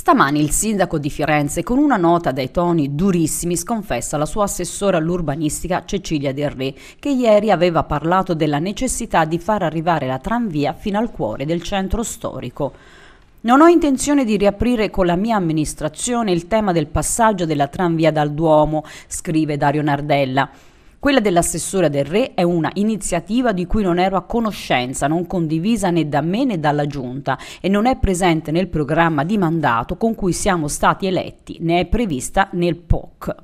Stamani il sindaco di Firenze, con una nota dai toni durissimi, sconfessa la sua assessora all'urbanistica Cecilia Del Re, che ieri aveva parlato della necessità di far arrivare la tranvia fino al cuore del centro storico. Non ho intenzione di riaprire con la mia amministrazione il tema del passaggio della tranvia dal Duomo, scrive Dario Nardella. Quella dell'assessore del Re è una iniziativa di cui non ero a conoscenza, non condivisa né da me né dalla Giunta e non è presente nel programma di mandato con cui siamo stati eletti, né è prevista nel POC.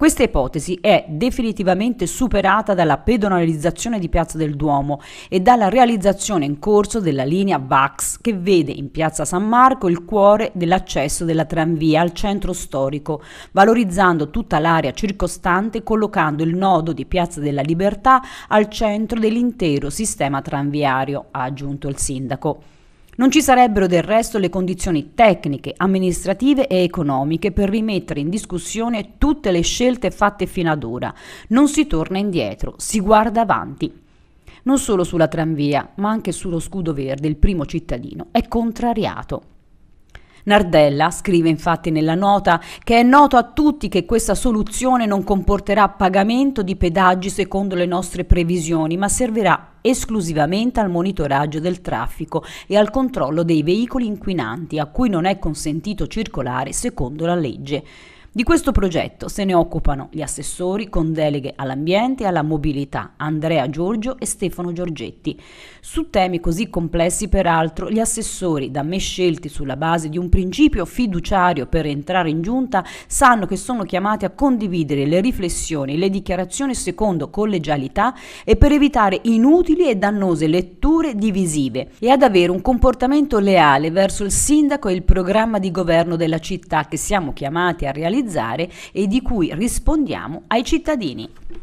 Questa ipotesi è definitivamente superata dalla pedonalizzazione di Piazza del Duomo e dalla realizzazione in corso della linea VAX che vede in Piazza San Marco il cuore dell'accesso della tranvia al centro storico, valorizzando tutta l'area circostante e collocando il nodo di Piazza della Libertà al centro dell'intero sistema tranviario, ha aggiunto il sindaco. Non ci sarebbero del resto le condizioni tecniche, amministrative e economiche per rimettere in discussione tutte le scelte fatte fino ad ora. Non si torna indietro, si guarda avanti non solo sulla tranvia, ma anche sullo scudo verde, il primo cittadino, è contrariato. Nardella scrive infatti nella nota che è noto a tutti che questa soluzione non comporterà pagamento di pedaggi secondo le nostre previsioni, ma servirà esclusivamente al monitoraggio del traffico e al controllo dei veicoli inquinanti a cui non è consentito circolare secondo la legge. Di questo progetto se ne occupano gli assessori con deleghe all'ambiente e alla mobilità Andrea Giorgio e Stefano Giorgetti. Su temi così complessi, peraltro, gli assessori da me scelti sulla base di un principio fiduciario per entrare in giunta sanno che sono chiamati a condividere le riflessioni, le dichiarazioni secondo collegialità e per evitare inutili e dannose letture divisive e ad avere un comportamento leale verso il sindaco e il programma di governo della città che siamo chiamati a realizzare realizzare e di cui rispondiamo ai cittadini.